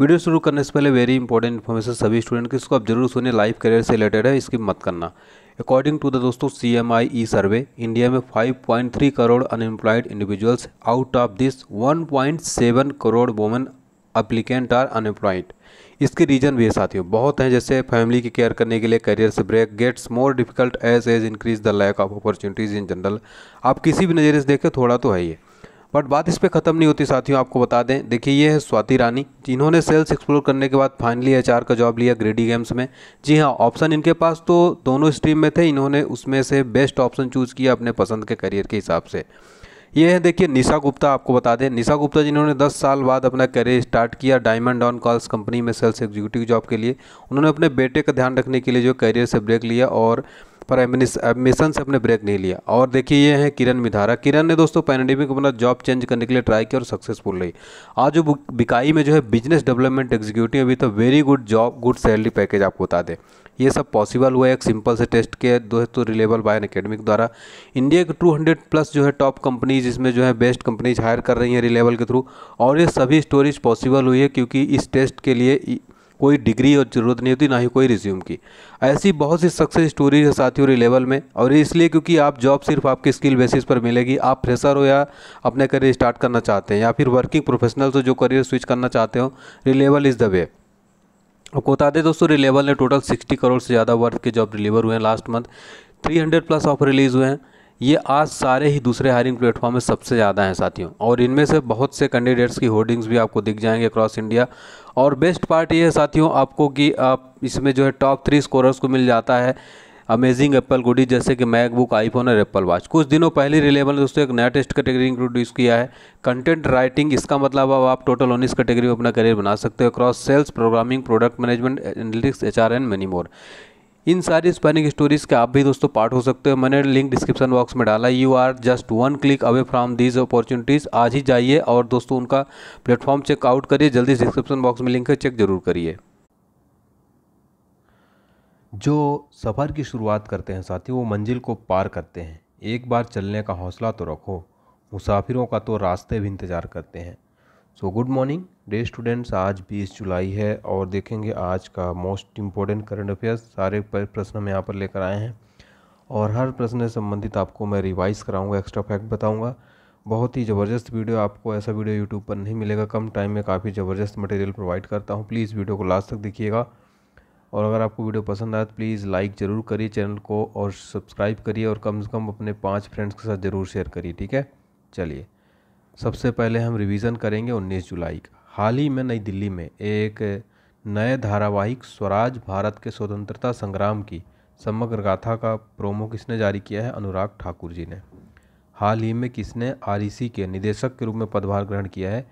video शुरू करने से पहले वेरी इंपॉर्टेंट इन्फॉर्मेशन सभी स्टूडेंट की इसको आप जरूर सुनिए लाइफ करियर से रिलेटेड है इसकी मत करना अकॉर्डिंग टू द दोस्तों सी एम आई ई सर्वे इंडिया में 5.3 crore unemployed individuals out of this 1.7 crore women applicant are unemployed इसके रीज़न भी है साथियों बहुत हैं जैसे फैमिली की केयर करने के लिए करियर से break gets more difficult as age increase the lack of opportunities in general आप किसी भी नज़रिए से देखें थोड़ा तो है ये बट बात इस पर ख़त्म नहीं होती साथियों आपको बता दें देखिए ये है स्वाति रानी जिन्होंने सेल्स एक्सप्लोर करने के बाद फाइनली एच का जॉब लिया ग्रेडी गेम्स में जी हाँ ऑप्शन इनके पास तो दोनों स्ट्रीम में थे इन्होंने उसमें से बेस्ट ऑप्शन चूज़ किया अपने पसंद के करियर के हिसाब से ये है देखिए निशा गुप्ता आपको बता दें निशा गुप्ता जिन्होंने 10 साल बाद अपना करियर स्टार्ट किया डायमंड ऑन कॉल्स कंपनी में सेल्स एग्जीक्यूटिव जॉब के लिए उन्होंने अपने बेटे का ध्यान रखने के लिए जो करियर से ब्रेक लिया और पर एडमिशन uh, से अपने ब्रेक नहीं लिया और देखिए ये हैं किरण मिधारा किरण ने दोस्तों पैनडेमिक में अपना जॉब चेंज करने के लिए ट्राई किया और सक्सेसफुल रही आज जो बिकाई में जो है बिजनेस डेवलपमेंट एग्जीक्यूटिव अभी तो very good job good salary package आपको बता दें ये सब पॉसिबल हुआ है एक सिंपल से टेस्ट के दोस्तों रिलेबल बायन अकेडमिक द्वारा इंडिया के 200 प्लस जो है टॉप कंपनीज इसमें जो है बेस्ट कंपनीज हायर कर रही हैं रिलेबल के थ्रू और ये सभी स्टोरीज पॉसिबल हुई है क्योंकि इस टेस्ट के लिए कोई डिग्री और ज़रूरत नहीं होती ना ही कोई रिज्यूम की ऐसी बहुत सी सक्सेस स्टोरीज है साथियों रे लेवल में और इसलिए क्योंकि आप जॉब सिर्फ आपके स्किल बेसिस पर मिलेगी आप फ्रेशर हो या अपने करियर स्टार्ट करना चाहते हैं या फिर वर्किंग प्रोफेशनल से जो करियर स्विच करना चाहते हो रे लेवल इज़ द वे आपको बता दें दोस्तों रिलेवल ने टोटल 60 करोड़ से ज़्यादा वर्थ के जॉब डिलीवर हुए हैं last month 300 plus off release हुए हैं ये आज सारे ही दूसरे हायरिंग प्लेटफॉर्म में सबसे ज़्यादा हैं साथियों और इनमें से बहुत से कैंडिडेट्स की होर्डिंग्स भी आपको दिख जाएंगे अक्रॉस इंडिया और बेस्ट पार्ट ये है साथियों आपको कि आप इसमें जो है टॉप थ्री स्कोरर्स को मिल जाता है अमेजिंग एप्पल गुडी जैसे कि मैकबुक आईफोन और एप्पल वॉच कुछ दिनों पहले रिलेबल ने दोस्तों एक नया टेस्ट कैटेगरी इंट्रोड्यूस किया है कंटेंट राइटिंग इसका मतलब अब आप टोटल उन्नीस कैटेगरी में अपना करियर बना सकते हो cross sales programming product management analytics H R and many more इन सारी स्पेनिंग स्टोरीज़ के आप भी दोस्तों पार्ट हो सकते हो मैंने लिंक डिस्क्रिप्शन बॉक्स में डाला you are just one click away from these opportunities आज ही जाइए और दोस्तों उनका प्लेटफॉर्म चेक आउट करिए जल्दी डिस्क्रिप्शन बॉक्स में लिंक है चेक ज़रूर करिए जो सफ़र की शुरुआत करते हैं साथी वो मंजिल को पार करते हैं एक बार चलने का हौसला तो रखो मुसाफिरों का तो रास्ते भी इंतज़ार करते हैं so good morning dear students आज 20 जुलाई है और देखेंगे आज का मोस्ट इम्पोर्टेंट करंट अफेयर्स सारे प्रश्न हम यहाँ पर लेकर आए हैं और हर प्रश्न से संबंधित आपको मैं रिवाइज़ कराऊंगा एक्स्ट्रा फैक्ट बताऊंगा बहुत ही ज़बरदस्त वीडियो आपको ऐसा वीडियो यूट्यूब पर नहीं मिलेगा कम टाइम में काफ़ी ज़बरदस्त मटेरियल प्रोवाइड करता हूँ प्लीज़ वीडियो को लास्ट तक देखिएगा और अगर आपको वीडियो पसंद आए तो प्लीज़ लाइक ज़रूर करिए चैनल को और सब्सक्राइब करिए और कम से कम अपने पाँच फ्रेंड्स के साथ ज़रूर शेयर करिए ठीक है चलिए सबसे पहले हम रिवीजन करेंगे 19 जुलाई का हाल ही में नई दिल्ली में एक नए धारावाहिक स्वराज भारत के स्वतंत्रता संग्राम की समग्र गाथा का प्रोमो किसने जारी किया है अनुराग ठाकुर जी ने हाल ही में किसने आर e के निदेशक के रूप में पदभार ग्रहण किया है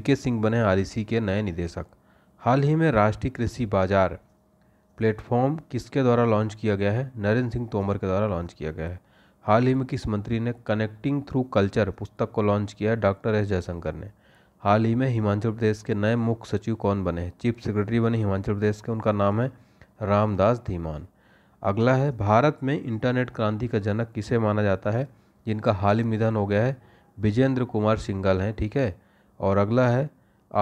के सिंह बने आर e के नए निदेशक हाल ही में राष्ट्रीय कृषि बाजार प्लेटफॉर्म किसके द्वारा लॉन्च किया गया है नरेंद्र सिंह तोमर के द्वारा लॉन्च किया गया है हाल ही में किस मंत्री ने कनेक्टिंग थ्रू कल्चर पुस्तक को लॉन्च किया डॉक्टर एस जयशंकर ने हाल ही में हिमाचल प्रदेश के नए मुख्य सचिव कौन बने चीफ सेक्रेटरी बने हिमाचल प्रदेश के उनका नाम है रामदास धीमान अगला है भारत में इंटरनेट क्रांति का जनक किसे माना जाता है जिनका हाल ही निधन हो गया है विजेंद्र कुमार सिंगल हैं ठीक है और अगला है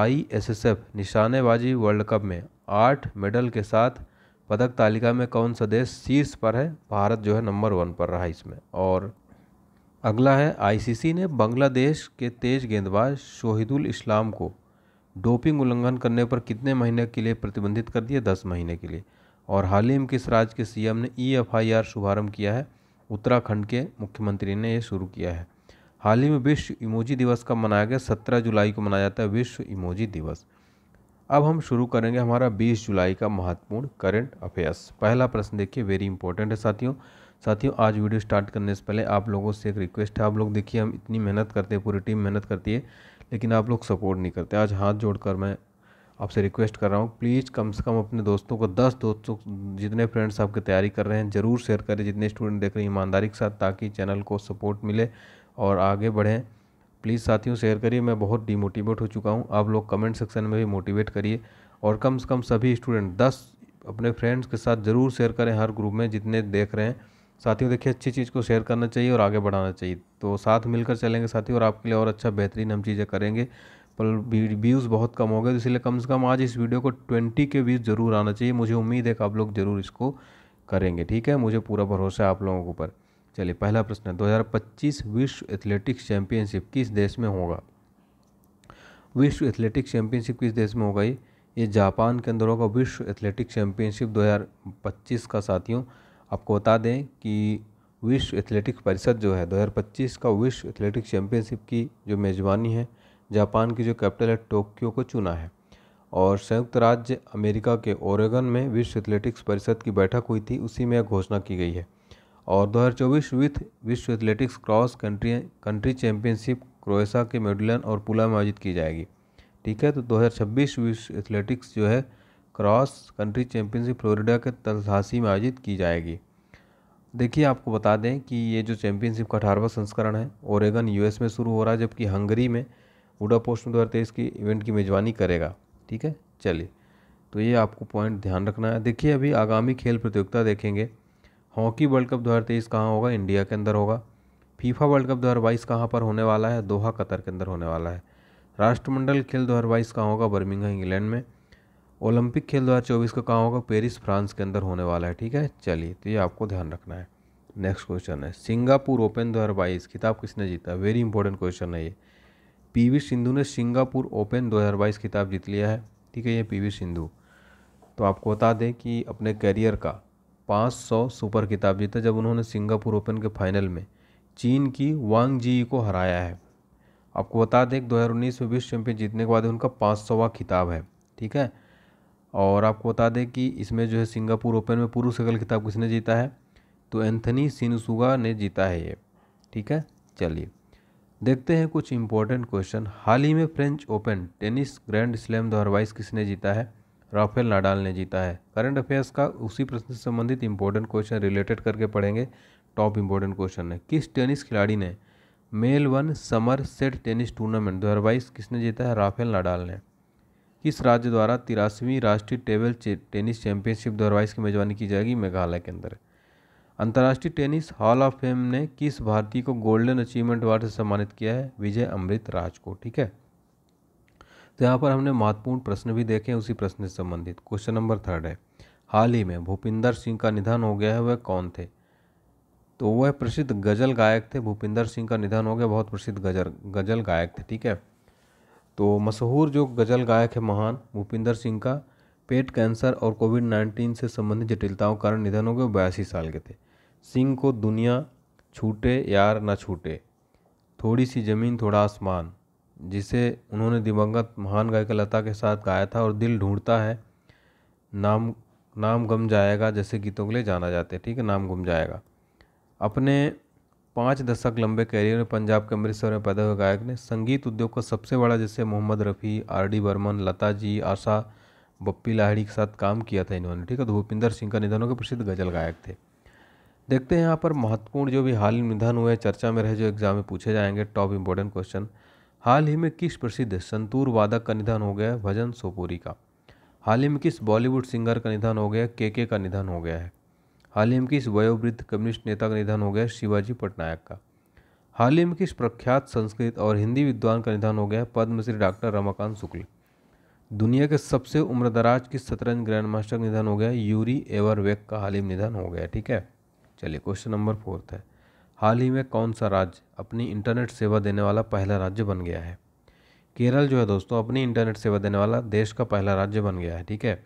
आई एस एस एफ निशानेबाजी वर्ल्ड कप में आठ मेडल के साथ पदक तालिका में कौन सा देश शीर्ष पर है भारत जो है नंबर वन पर रहा इसमें और अगला है आईसीसी ने बांग्लादेश के तेज गेंदबाज शोहिदुल इस्लाम को डोपिंग उल्लंघन करने पर कितने महीने के लिए प्रतिबंधित कर दिया दस महीने के लिए और हाल ही में किस राज्य के सीएम ने E e F I R शुभारम्भ किया है उत्तराखंड के मुख्यमंत्री ने यह शुरू किया है हाल ही में विश्व इमोजी दिवस कब मनाया गया सत्रह जुलाई को मनाया जाता है विश्व इमोजी दिवस अब हम शुरू करेंगे हमारा 20 जुलाई का महत्वपूर्ण करंट अफेयर्स पहला प्रश्न देखिए वेरी इंपॉर्टेंट है साथियों साथियों आज वीडियो स्टार्ट करने से पहले आप लोगों से एक रिक्वेस्ट है आप लोग देखिए हम इतनी मेहनत करते हैं पूरी टीम मेहनत करती है लेकिन आप लोग सपोर्ट नहीं करते आज हाथ जोड़कर मैं आपसे रिक्वेस्ट कर रहा हूँ प्लीज़ कम से कम अपने दोस्तों को दस दोस्तों जितने फ्रेंड्स आपकी तैयारी कर रहे हैं ज़रूर शेयर करें जितने स्टूडेंट देख रहे हैं ईमानदारी के साथ ताकि चैनल को सपोर्ट मिले और आगे बढ़ें प्लीज़ साथियों शेयर करिए मैं बहुत डीमोटिवेट हो चुका हूँ आप लोग कमेंट सेक्शन में भी मोटिवेट करिए और कम से कम सभी स्टूडेंट दस अपने फ्रेंड्स के साथ ज़रूर शेयर करें हर ग्रुप में जितने देख रहे हैं साथियों देखिए अच्छी चीज़ को शेयर करना चाहिए और आगे बढ़ाना चाहिए तो साथ मिलकर चलेंगे साथियों और आपके लिए और अच्छा बेहतरीन हम चीज़ें करेंगे पर व्यूज़ बहुत कम हो गए तो इसलिए कम से कम आज इस वीडियो को ट्वेंटी के व्यूज़ ज़रूर आना चाहिए मुझे उम्मीद है कि आप लोग ज़रूर इसको करेंगे ठीक है मुझे पूरा भरोसा है आप लोगों के ऊपर चलिए पहला प्रश्न है दो विश्व एथलेटिक्स चैंपियनशिप किस देश में होगा विश्व एथलेटिक्स चैंपियनशिप किस देश में होगा ये ये जापान के अंदर होगा विश्व एथलेटिक्स चैंपियनशिप 2025 का साथियों आपको बता दें कि विश्व एथलेटिक्स परिषद जो है 2025 का विश्व एथलेटिक्स चैंपियनशिप की जो मेज़बानी है जापान की जो कैपिटल है टोक्यो को चुना है और संयुक्त राज्य अमेरिका के ओरेगन में विश्व एथलेटिक्स परिषद की बैठक हुई थी उसी में यह घोषणा की गई है और 2024 विथ विश्व athletics cross country country championship Croatia के मेडुलन और पुला में आयोजित की जाएगी ठीक है तो 2026 विश्व एथलेटिक्स जो है क्रॉस कंट्री चैंपियनशिप फ्लोरिडा के तलहासी में आयोजित की जाएगी देखिए आपको बता दें कि ये जो चैंपियनशिप का अठारहवा संस्करण है ओरेगन यूएस में शुरू हो रहा है जबकि हंगरी में उडा पोस्ट में दो की इवेंट की मेज़बानी करेगा ठीक है चलिए तो ये आपको पॉइंट ध्यान रखना है देखिए अभी आगामी खेल प्रतियोगिता देखेंगे हॉकी वर्ल्ड कप दो हज़ार तेईस कहाँ होगा इंडिया के अंदर होगा फीफा वर्ल्ड कप दो हज़ार बाईस कहाँ पर होने वाला है दोहा कतर के अंदर होने वाला है राष्ट्रमंडल खेल दो हज़ार बाईस कहाँ होगा बर्मिंग इंग्लैंड में ओलंपिक खेल दो हज़ार चौबीस का कहाँ होगा पेरिस फ्रांस के अंदर होने वाला है ठीक है चलिए तो ये आपको ध्यान रखना है नेक्स्ट क्वेश्चन है सिंगापुर ओपन दो हज़ार बाईस खिताब किसने जीता वेरी इंपॉर्टेंट क्वेश्चन है ये पी वी सिंधु ने सिंगापुर ओपन दो हज़ार बाईस खिताब जीत लिया है ठीक है ये पी वी सिंधु तो आपको बता दें कि अपने करियर का पाँच सौ सुपर किताब जीता जब उन्होंने सिंगापुर ओपन के फाइनल में चीन की वांग जी को हराया है आपको बता दें दो हज़ार उन्नीस में विश्व चैंपियन जीतने के बाद उनका पाँच सौवा खिताब है ठीक है और आपको बता दें कि इसमें जो है सिंगापुर ओपन में पुरुष एकल खिताब किसने जीता है तो एंथनी सिनसुगा ने जीता है ये ठीक है चलिए देखते हैं कुछ इंपॉर्टेंट क्वेश्चन हाल ही में French open tennis grand slam दो किसने जीता है राफेल नाडाल ने जीता है करंट अफेयर्स का उसी प्रश्न से संबंधित इंपॉर्टेंट क्वेश्चन रिलेटेड करके पढ़ेंगे टॉप इंपॉर्टेंट क्वेश्चन है किस टेनिस खिलाड़ी ने male one summer set tennis tournament दो किसने जीता है राफेल नाडाल ने किस राज्य द्वारा तिरासीवीं राष्ट्रीय टेबल टेनिस चैंपियनशिप दो की मेजबानी की जाएगी मेघालय के अंदर अंतर्राष्ट्रीय टेनिस हॉल ऑफ फेम ने किस भारतीय को गोल्डन अचीवमेंट अवार्ड से सम्मानित किया है विजय अमृत राज को ठीक है तो यहाँ पर हमने महत्वपूर्ण प्रश्न भी देखे उसी प्रश्न से संबंधित क्वेश्चन नंबर थर्ड है हाल ही में भूपिंदर सिंह का निधन हो गया है वह कौन थे तो वह प्रसिद्ध गज़ल गायक थे भूपिंदर सिंह का निधन हो गया बहुत प्रसिद्ध गजल गज़ल गायक थे ठीक है तो मशहूर जो गज़ल गायक है महान भूपिंदर सिंह का पेट कैंसर और कोविड नाइन्टीन से संबंधित जटिलताओं के कारण निधन हो गए बयासी साल के थे सिंह को दुनिया छूटे यार ना छूटे थोड़ी सी ज़मीन थोड़ा आसमान जिसे उन्होंने दिवंगत महान गायिका लता के साथ गाया था और दिल ढूंढता है नाम नाम गम जाएगा जैसे गीतों के लिए जाना जाते हैं ठीक है नाम गुम जाएगा अपने पाँच दशक लंबे कैरियर में पंजाब के अमृतसर में पैदा हुए गायक ने संगीत उद्योग का सबसे बड़ा जैसे मोहम्मद रफ़ी आर डी बर्मन लता जी आशा बप्पी लाहड़ी के साथ काम किया था इन्होंने ठीक है तो भूपिंदर सिंह का निधनों के प्रसिद्ध गज़ल गायक थे देखते हैं यहाँ पर महत्वपूर्ण जो भी हाल निधन हुए चर्चा में रहे जो एग्जाम में पूछे जाएंगे टॉप इम्पोर्टेंट क्वेश्चन हाल ही में किस प्रसिद्ध संतूर वादक का निधन हो गया है भजन सोपुरी का हाल ही में किस बॉलीवुड सिंगर का निधन हो गया के के का निधन हो गया है हाल ही में किस वयोवृद्ध कम्युनिस्ट नेता का निधन हो गया शिवाजी पटनायक का हाल ही में किस प्रख्यात संस्कृत और हिंदी विद्वान का निधन हो गया पद्मश्री डॉक्टर रमाकांत शुक्ल दुनिया के सबसे उम्रदराज किस शतरंज ग्रैंड मास्टर का निधन हो गया यूरी एवरवेक का हाल ही में निधन हो गया ठीक है चलिए क्वेश्चन नंबर फोर्थ है हाल ही में कौन सा राज्य अपनी इंटरनेट सेवा देने वाला पहला राज्य बन गया है केरल जो है दोस्तों अपनी इंटरनेट सेवा देने वाला देश का पहला राज्य बन गया है ठीक है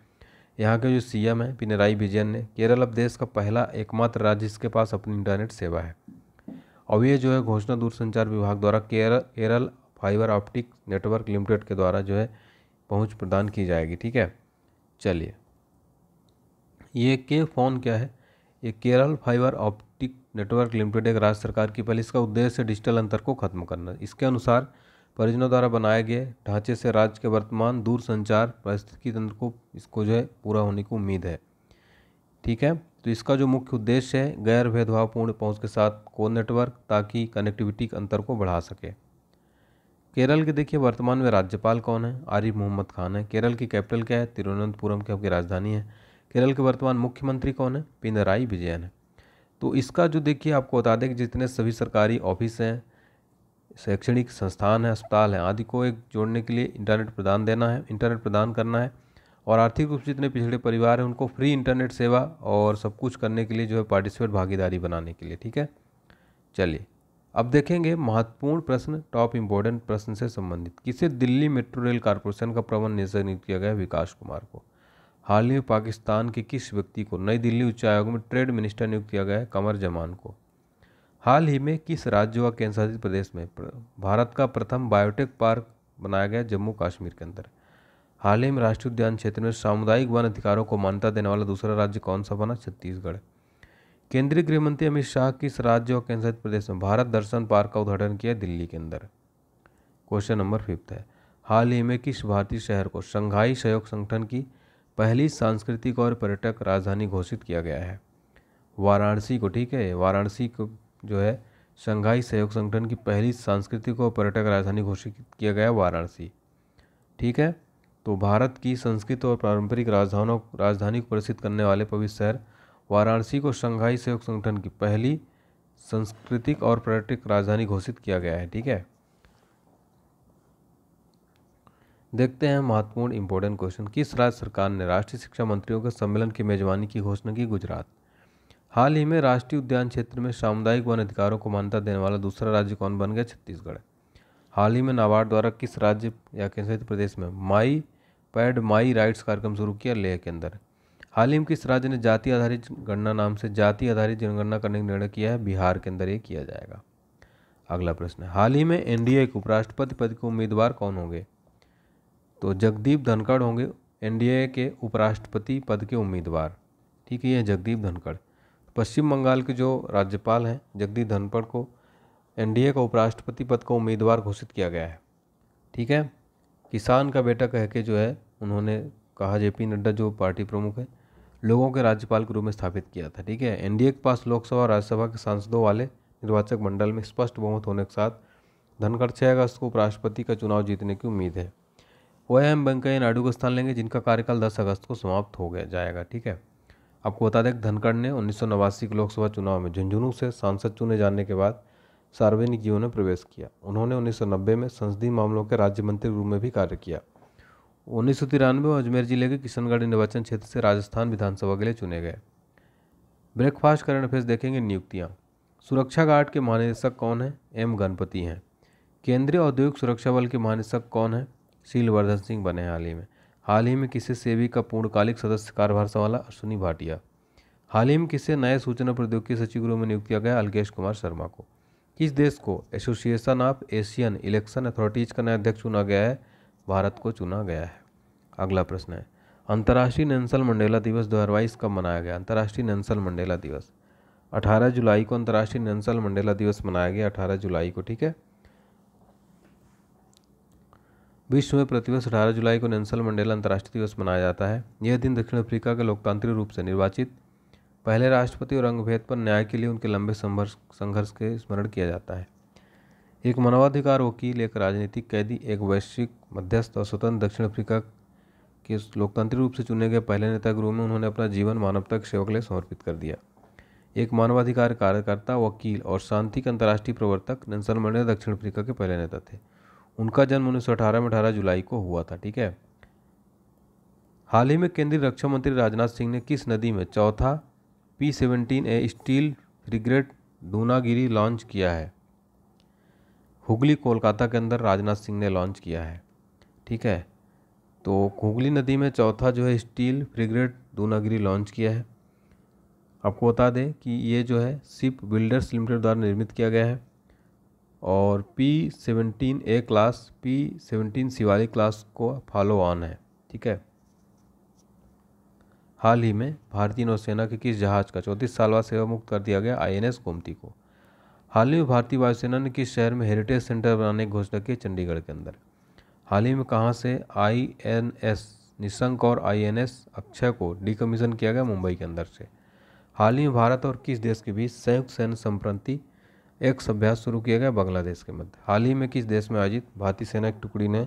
यहाँ के जो सी एम है पिनराई विजयन ने केरल अब देश का पहला एकमात्र राज्य जिसके पास अपनी इंटरनेट सेवा है और ये जो है घोषणा दूरसंचार विभाग द्वारा Kerala Kerala fibre optic network limited के द्वारा जो है पहुँच प्रदान की जाएगी ठीक है चलिए ये के फ़ोन क्या है ये Kerala fibre op optic network limited एक राज्य सरकार की पहल इसका उद्देश्य डिजिटल अंतर को खत्म करना इसके अनुसार परिजनों द्वारा बनाए गए ढांचे से राज्य के वर्तमान दूरसंचार पारिस्थितिकी तंत्र को इसको जो है पूरा होने की उम्मीद है ठीक है तो इसका जो मुख्य उद्देश्य है गैर भेदभावपूर्ण पहुंच के साथ को नेटवर्क ताकि कनेक्टिविटी के अंतर को बढ़ा सके केरल के देखिए वर्तमान में राज्यपाल कौन है आरिफ मोहम्मद खान है केरल की कैपिटल क्या है तिरुवनंतपुरम की आपकी राजधानी है केरल के वर्तमान मुख्यमंत्री कौन है पिनराई विजयन है तो इसका जो देखिए आपको बता दें कि जितने सभी सरकारी ऑफिस हैं शैक्षणिक संस्थान हैं अस्पताल हैं आदि को एक जोड़ने के लिए इंटरनेट प्रदान देना है इंटरनेट प्रदान करना है और आर्थिक रूप से जितने पिछड़े परिवार हैं उनको फ्री इंटरनेट सेवा और सब कुछ करने के लिए जो है पार्टिसिपेट भागीदारी बनाने के लिए ठीक है चलिए अब देखेंगे महत्वपूर्ण प्रश्न टॉप इम्पोर्टेंट प्रश्न से संबंधित किसे दिल्ली मेट्रो रेल कारपोरेशन का प्रबंध निर्णय नियुक्त किया गया विकास कुमार को हाल ही में पाकिस्तान के किस व्यक्ति को नई दिल्ली उच्च आयोग में ट्रेड मिनिस्टर नियुक्त किया गया है कमर जमान को हाल ही में किस राज्य व केंद्रशासित प्रदेश में भारत का प्रथम बायोटेक पार्क बनाया गया जम्मू कश्मीर के अंदर हाल ही में राष्ट्रीय उद्यान क्षेत्र में सामुदायिक वन अधिकारों को मान्यता देने वाला दूसरा राज्य कौन सा बना छत्तीसगढ़ केंद्रीय गृह मंत्री अमित शाह किस राज्य और केंद्रशासित प्रदेश में भारत दर्शन पार्क का उद्घाटन किया दिल्ली के अंदर क्वेश्चन नंबर फिफ्थ है हाल ही में किस भारतीय शहर को शंघाई सहयोग संगठन की पहली सांस्कृतिक और पर्यटक राजधानी घोषित किया गया है वाराणसी को ठीक है वाराणसी को जो है शंघाई सहयोग संगठन की पहली सांस्कृतिक और पर्यटक राजधानी घोषित किया गया वाराणसी ठीक है तो भारत की संस्कृत और पारंपरिक राजधानों राजधानी को प्रसिद्ध करने वाले पवित्र शहर वाराणसी को शंघाई सहयोग संगठन की पहली सांस्कृतिक और पर्यटक राजधानी घोषित किया गया है ठीक है देखते हैं महत्वपूर्ण इंपॉर्टेंट क्वेश्चन किस राज्य सरकार ने राष्ट्रीय शिक्षा मंत्रियों के सम्मेलन की मेजबानी की घोषणा की गुजरात हाल ही में राष्ट्रीय उद्यान क्षेत्र में सामुदायिक वन अधिकारों को मान्यता देने वाला दूसरा राज्य कौन बन गया छत्तीसगढ़ हाल ही में नाबार्ड द्वारा किस राज्य या केंद्रशासित प्रदेश में माई पैड माई राइट्स कार्यक्रम शुरू किया लेह के अंदर हाल ही में किस राज्य ने जाति आधारित गणना नाम से जाति आधारित जनगणना करने का निर्णय किया है बिहार के अंदर ये किया जाएगा अगला प्रश्न हाल ही में एनडीए के उपराष्ट्रपति पद के उम्मीदवार कौन होंगे तो जगदीप धनखड़ होंगे एनडीए के उपराष्ट्रपति पद के उम्मीदवार ठीक है ये जगदीप धनखड़ पश्चिम बंगाल के जो राज्यपाल हैं जगदीप धनखड़ को एनडीए का उपराष्ट्रपति पद का उम्मीदवार घोषित किया गया है ठीक है किसान का बेटा कह के जो है उन्होंने कहा जे पी नड्डा जो पार्टी प्रमुख है लोगों के राज्यपाल के रूप में स्थापित किया था ठीक है एनडीए के पास लोकसभा राज्यसभा के सांसदों वाले निर्वाचक मंडल में स्पष्ट बहुमत होने के साथ धनखड़ छः अगस्त को उपराष्ट्रपति का चुनाव जीतने की उम्मीद है वह एम वेंकैया नायडू को स्थान लेंगे जिनका कार्यकाल 10 अगस्त को समाप्त हो गया जाएगा ठीक है आपको बता दें धनखड़ ने उन्नीस के लोकसभा चुनाव में झुंझुनू से सांसद चुने जाने के बाद सार्वजनिक जीवन में प्रवेश किया उन्होंने 1990 में संसदीय मामलों के राज्य मंत्री रूप में भी कार्य किया उन्नीस में अजमेर जिले के किशनगढ़ निर्वाचन क्षेत्र से राजस्थान विधानसभा के लिए चुने गए ब्रेकफास्ट करंट अफेयर्स देखेंगे नियुक्तियाँ सुरक्षा गार्ड के महानिदेशक कौन हैं एम गणपति हैं केंद्रीय औद्योगिक सुरक्षा बल के महानिदेशक कौन है सीलवर्धन सिंह बने हाल ही में हाल ही में किसे सेवी का पूर्णकालिक सदस्य कार्यभार संभाला अश्विनी भाटिया हाल ही में किसे नए सूचना प्रौद्योगिकी सचिव गृह में नियुक्त किया गया अल्केश कुमार शर्मा को किस देश को association of Asian election authorities का नया अध्यक्ष चुना गया है भारत को चुना गया है अगला प्रश्न है अंतर्राष्ट्रीय नेंसल मंडेला दिवस दो कब मनाया गया अंतर्राष्ट्रीय नेंसल मंडेला दिवस 18 जुलाई को अंतर्राष्ट्रीय नेंसल मंडेला दिवस मनाया गया 18 जुलाई को ठीक है विश्व में प्रतिवर्ष अठारह जुलाई को नेल्सन मंडेला अंतर्राष्ट्रीय दिवस मनाया जाता है यह दिन दक्षिण अफ्रीका के लोकतांत्रिक रूप से निर्वाचित पहले राष्ट्रपति और रंगभेद पर न्याय के लिए उनके लंबे संघर्ष संघर्ष के स्मरण किया जाता है एक मानवाधिकार वकील एक राजनीतिक कैदी एक वैश्विक मध्यस्थ और स्वतंत्र दक्षिण अफ्रीका के लोकतांत्रिक रूप से चुने गए पहले नेता गुरु में उन्होंने अपना जीवन मानवता के सेवक के लिए समर्पित कर दिया एक मानवाधिकार कार्यकर्ता वकील और शांति के अंतर्राष्ट्रीय प्रवर्तक नेल्सन मंडेला दक्षिण अफ्रीका के पहले नेता थे उनका जन्म उन्नीस में अठारह जुलाई को हुआ था ठीक है हाल ही में केंद्रीय रक्षा मंत्री राजनाथ सिंह ने किस नदी में चौथा P seventeen A steel frigate Dunagiri launch किया है हुगली कोलकाता के अंदर राजनाथ सिंह ने लॉन्च किया है ठीक है तो हुगली नदी में चौथा जो है स्टील फ्रिग्रेट दूनागिरी लॉन्च किया है आपको बता दें कि ये जो है शिप बिल्डर्स लिमिटेड द्वारा निर्मित किया गया है और P seventeen A class P seventeen Shivalik class को फॉलो ऑन है ठीक है हाल ही में भारतीय नौसेना के किस जहाज़ का चौंतीस साल बाद सेवा मुक्त कर दिया गया आईएनएस गोमती को हाल ही में भारतीय वायुसेना ने किस शहर में हेरिटेज सेंटर बनाने की घोषणा की चंडीगढ़ के अंदर हाल ही में कहाँ से आईएनएस निशंक और आईएनएस अक्षय को डिकमीशन किया गया मुंबई के अंदर से हाल ही में भारत और किस देश के बीच संयुक्त सैन्य संप्रति एक अभ्यास शुरू किया गया बांग्लादेश के मध्य हाल ही में किस देश में आयोजित भारतीय सेना की टुकड़ी ने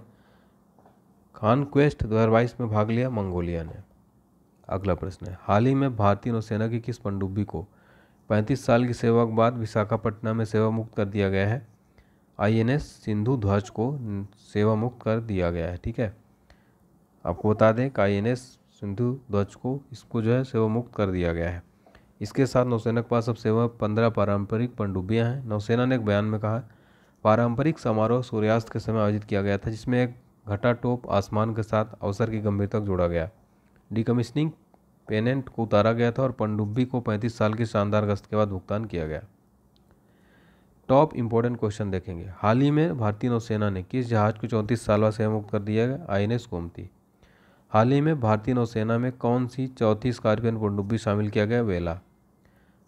खान क्वेस्ट दो में भाग लिया मंगोलिया ने अगला प्रश्न है हाल ही में भारतीय नौसेना की किस पनडुब्बी को 35 साल की सेवा के बाद विशाखापट्टनम में सेवा मुक्त कर दिया गया है आई एन एस सिंधु ध्वज को सेवा मुक्त कर दिया गया है ठीक है आपको बता दें कि आई एन एस सिंधु ध्वज को इसको जो है सेवा मुक्त कर दिया गया है इसके साथ नौसेना के पास अब सेवा पंद्रह पारंपरिक पनडुब्बियाँ हैं नौसेना ने एक बयान में कहा पारंपरिक समारोह सूर्यास्त के समय आयोजित किया गया था जिसमें एक घटा टोप आसमान के साथ अवसर की गंभीरता को जोड़ा गया डिकमिशनिंग पेनेंट को उतारा गया था और पनडुब्बी को 35 साल की शानदार गश्त के बाद भुगतान किया गया टॉप इम्पोर्टेंट क्वेश्चन देखेंगे हाल ही में भारतीय नौसेना ने किस जहाज़ को चौंतीस साल बाद सेवा मुक्त कर दिया गया आई एन एस गोमती हाल ही में भारतीय नौसेना में कौन सी चौथी स्कॉर्पियन पनडुब्बी शामिल किया गया वेला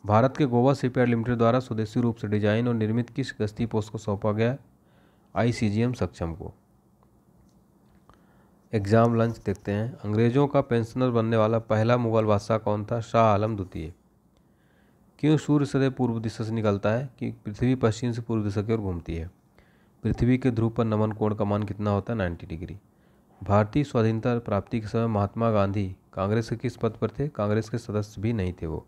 भारत के गोवा सीपेड लिमिटेड द्वारा स्वदेशी रूप से डिजाइन और निर्मित किस गश्ती पोस्ट को सौंपा गया आई सक्षम को एग्ज़ाम लंच देखते हैं अंग्रेज़ों का पेंशनर बनने वाला पहला मुगल बादशाह कौन था शाह आलम द्वितीय क्यों सूर्य सदैव पूर्व दिशा से निकलता है कि पृथ्वी पश्चिम से पूर्व दिशा की ओर घूमती है पृथ्वी के ध्रुव पर नमन कोण का मान कितना होता है नाइन्टी डिग्री भारतीय स्वाधीनता प्राप्ति के समय महात्मा गांधी कांग्रेस के किस पद पर थे कांग्रेस के सदस्य भी नहीं थे वो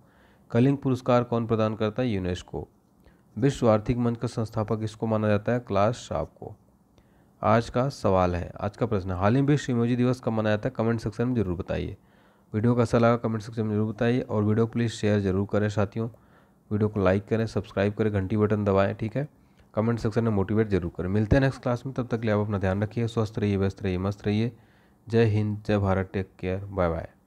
कलिंग पुरस्कार कौन प्रदान करता है यूनेस्को विश्व आर्थिक मंच का संस्थापक इसको माना जाता है क्लास शाप को आज का सवाल है आज का प्रश्न हाल ही में विश्व इमोजी दिवस कब मनाया जाता है कमेंट सेक्शन में जरूर बताइए वीडियो कैसा लगा कमेंट सेक्शन में जरूर बताइए और वीडियो प्लीज़ शेयर जरूर करें साथियों वीडियो को लाइक करें सब्सक्राइब करें घंटी बटन दबाएं ठीक है कमेंट सेक्शन में मोटिवेट जरूर करें मिलते हैं नेक्स्ट क्लास में तब तक लिए आप अपना ध्यान रखिए स्वस्थ रहिए व्यस्त रहिए मस्त रहिए Jai Hind Jai Bharat take care bye bye